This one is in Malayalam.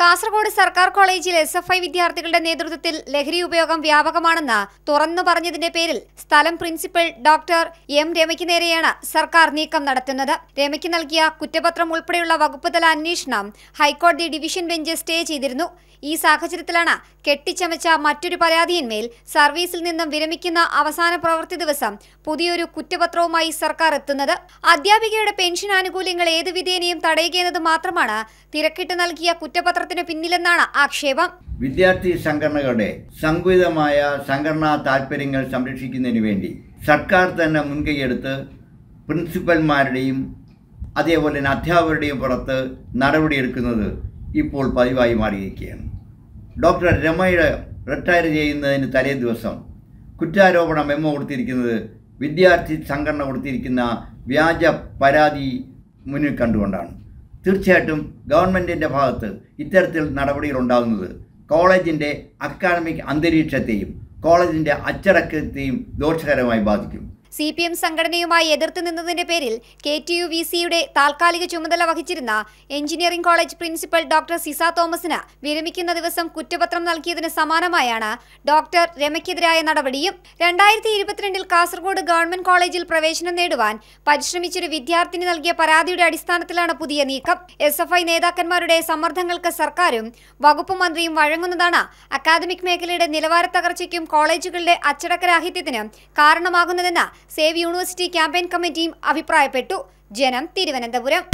കാസർഗോഡ് സർക്കാർ കോളേജിൽ എസ് എഫ് ഐ വിദ്യാർത്ഥികളുടെ നേതൃത്വത്തിൽ ലഹരി ഉപയോഗം വ്യാപകമാണെന്ന് തുറന്നു പറഞ്ഞതിന്റെ പേരിൽ സ്ഥലം പ്രിൻസിപ്പൽ ഡോക്ടർ എം രമയ്ക്ക് നേരെയാണ് സർക്കാർ നീക്കം നടത്തുന്നത് രമയ്ക്ക് നൽകിയ കുറ്റപത്രം ഉൾപ്പെടെയുള്ള തല അന്വേഷണം ഹൈക്കോടതി ഡിവിഷൻ ബെഞ്ച് സ്റ്റേ ചെയ്തിരുന്നു ഈ സാഹചര്യത്തിലാണ് കെട്ടിച്ചമച്ച മറ്റൊരു പരാതിയന്മേൽ സർവീസിൽ നിന്നും വിരമിക്കുന്ന അവസാന പ്രവൃത്തി ദിവസം പുതിയൊരു കുറ്റപത്രവുമായി സർക്കാർ എത്തുന്നത് അധ്യാപികയുടെ പെൻഷൻ ആനുകൂല്യങ്ങൾ ഏത് വിധേനയും തടയുകയെന്നത് മാത്രമാണ് തിരക്കിട്ട് നൽകിയ കുറ്റപത്രത്തിന് പിന്നിലെന്നാണ് ആക്ഷേപം വിദ്യാർത്ഥി സംഘടനകളുടെ സങ്കുചിതമായ സംഘടനാ താൽപ്പര്യങ്ങൾ സംരക്ഷിക്കുന്നതിന് വേണ്ടി സർക്കാർ തന്നെ മുൻകൈയെടുത്ത് പ്രിൻസിപ്പൽമാരുടെയും അതേപോലെ തന്നെ അധ്യാപകരുടെയും പുറത്ത് നടപടിയെടുക്കുന്നത് ഇപ്പോൾ പതിവായി മാറിയിരിക്കുകയാണ് ഡോക്ടർ രമയുടെ റിട്ടയർ ചെയ്യുന്നതിന് തലേ ദിവസം കുറ്റാരോപണ മെമ്മോ കൊടുത്തിരിക്കുന്നത് വിദ്യാർത്ഥി സംഘടന കൊടുത്തിരിക്കുന്ന വ്യാജ പരാതി മുന്നിൽ കണ്ടുകൊണ്ടാണ് തീർച്ചയായിട്ടും ഗവൺമെൻറ്റിൻ്റെ ഭാഗത്ത് ഇത്തരത്തിൽ നടപടികളുണ്ടാകുന്നത് കോളേജിൻ്റെ അക്കാഡമിക് അന്തരീക്ഷത്തെയും കോളേജിൻ്റെ അച്ചടക്കത്തെയും ദോഷകരമായി ബാധിക്കും സി പി എം സംഘടനയുമായി എതിർത്ത് നിന്നതിന്റെ പേരിൽ കെ ടി യു വി സിയുടെ താൽക്കാലിക ചുമതല വഹിച്ചിരുന്ന engineering college principal doctor Ciza തോമസിന് വിരമിക്കുന്ന ദിവസം കുറ്റപത്രം നൽകിയതിന് സമാനമായാണ് ഡോക്ടർ രമയ്ക്കെതിരായ നടപടിയും രണ്ടായിരത്തി ഇരുപത്തിരണ്ടിൽ കാസർഗോഡ് ഗവൺമെന്റ് കോളേജിൽ പ്രവേശനം നേടുവാൻ പരിശ്രമിച്ചൊരു വിദ്യാർത്ഥിനി നൽകിയ പരാതിയുടെ അടിസ്ഥാനത്തിലാണ് പുതിയ നീക്കം എസ് എഫ് ഐ നേതാക്കന്മാരുടെ സമ്മർദ്ദങ്ങൾക്ക് സർക്കാരും വകുപ്പ് മന്ത്രിയും വഴങ്ങുന്നതാണ് അക്കാദമിക് മേഖലയുടെ നിലവാര തകർച്ചയ്ക്കും കോളേജുകളുടെ അച്ചടക്കരാഹിത്യത്തിനും കാരണമാകുന്നതെന്ന് സേവ് യൂണിവേഴ്സിറ്റി ക്യാമ്പയിൻ കമ്മിറ്റിയും അഭിപ്രായപ്പെട്ടു ജനം തിരുവനന്തപുരം